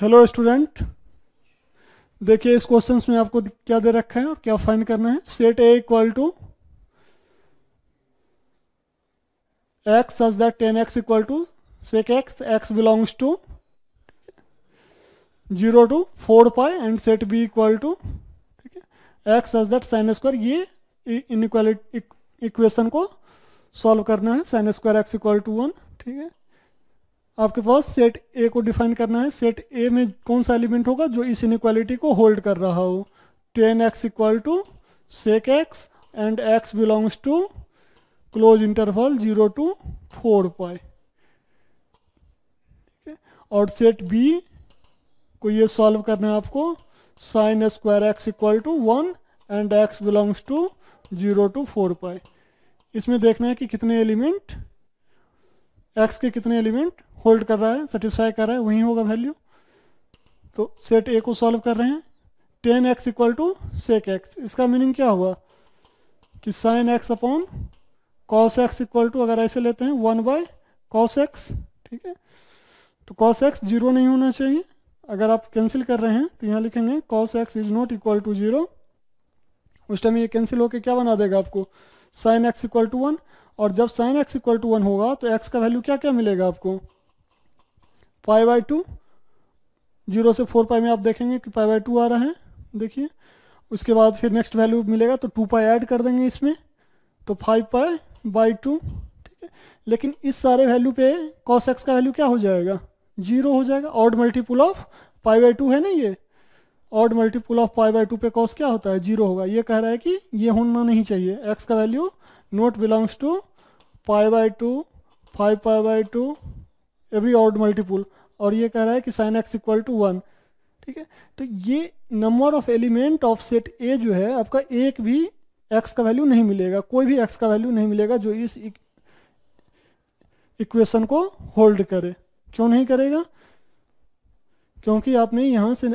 hello student देखिए इस question में आपको क्या दे रखा है और क्या फाइन करना है set A equal to x such that tan x equal to sec x x belongs to zero to four pi and set B equal to ठीक है x such that sine square ये इन equation को solve करना है sine square x equal to one ठीक है आपके पास सेट ए को डिफाइन करना है सेट ए में कौन सा एलिमेंट होगा जो इस इनक्वालिटी को होल्ड कर रहा हो tan x equal to sec x and x belongs to close interval zero to four pi और सेट बी को ये सॉल्व करना है आपको sine square x equal to one and x belongs to zero to four pi इसमें देखना है कि कितने एलिमेंट एक्स के कितने एलिमेंट होल्ड कर रहा है सेटिस्फाई कर रहा है वही होगा वैल्यू तो सेट ए को सॉल्व कर रहे हैं tan x equal to sec x इसका मीनिंग क्या हुआ कि sine x upon cos x equal to अगर ऐसे लेते हैं वन बाय कॉस एक्स ठीक है तो कॉस एक्स जीरो नहीं होना चाहिए अगर आप कैंसिल कर रहे हैं तो यहाँ लिखेंगे cos x is not equal to zero उस टाइम ये कैंसिल होकर क्या बना देगा आपको sine x equal to one और जब sine x equal to one होगा तो एक्स का वैल्यू क्या क्या मिलेगा आपको पाई बाई टू जीरो से फोर पाई में आप देखेंगे कि पाई बाई टू आ रहा है देखिए उसके बाद फिर नेक्स्ट वैल्यू मिलेगा तो टू पाई ऐड कर देंगे इसमें तो फाइव पाई बाई टू ठीक है लेकिन इस सारे वैल्यू पे कॉस एक्स का वैल्यू क्या हो जाएगा जीरो हो जाएगा odd multiple of pi by two है ना ये odd multiple of pi by two पे कॉस क्या होता है जीरो होगा ये कह रहा है कि ये होना नहीं चाहिए एक्स का value not belongs to pi by two five pi by two every odd multiple और ये कह रहा है कि sine x equal to one ठीक है तो ये number of element of set A जो है आपका एक भी एक्स का वैल्यू नहीं मिलेगा कोई भी एक्स का वैल्यू नहीं मिलेगा जो इस इक्वेशन e- को होल्ड करे क्यों नहीं करेगा क्योंकि आपने यहाँ से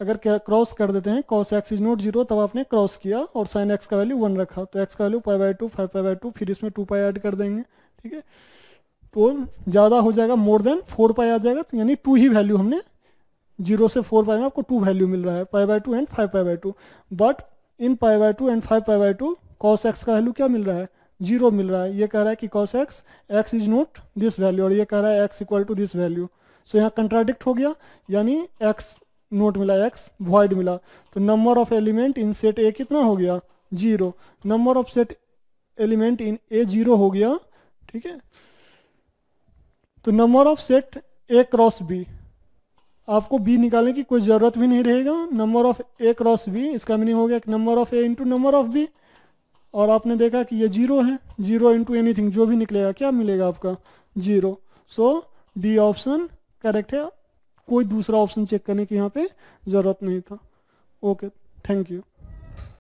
अगर क्रॉस कर देते हैं cos x is not zero तब आपने क्रॉस किया और साइन एक्स का वैल्यू वन रखा तो एक्स का value pi by two five pi by two फिर इसमें टू पाई ऐड कर देंगे ठीक है पोल ज़्यादा हो जाएगा मोर देन फोर पाई आ जाएगा तो यानी टू ही वैल्यू हमने जीरो से फोर पाई में आपको टू वैल्यू मिल रहा है pi by two and five pi by two but in pi by two and five pi by two cos x का वैल्यू क्या मिल रहा है जीरो मिल रहा है ये कह रहा है कि cos x x is not this value और ये कह रहा है x equal to this value so यहाँ कंट्राडिक्ट हो गया यानी एक्स नोट मिला एक्स वॉइड मिला तो number of element in set A कितना हो गया zero number of set element in A zero हो गया ठीक है तो number of set A cross B आपको बी निकालने की कोई ज़रूरत भी नहीं रहेगा number of A cross B इसका मीनिंग हो गया number of A into number of B और आपने देखा कि ये जीरो है जीरो इंटू एनीथिंग जो भी निकलेगा क्या मिलेगा आपका zero so D option correct है कोई दूसरा ऑप्शन चेक करने की यहाँ पे ज़रूरत नहीं था ओके थैंक यू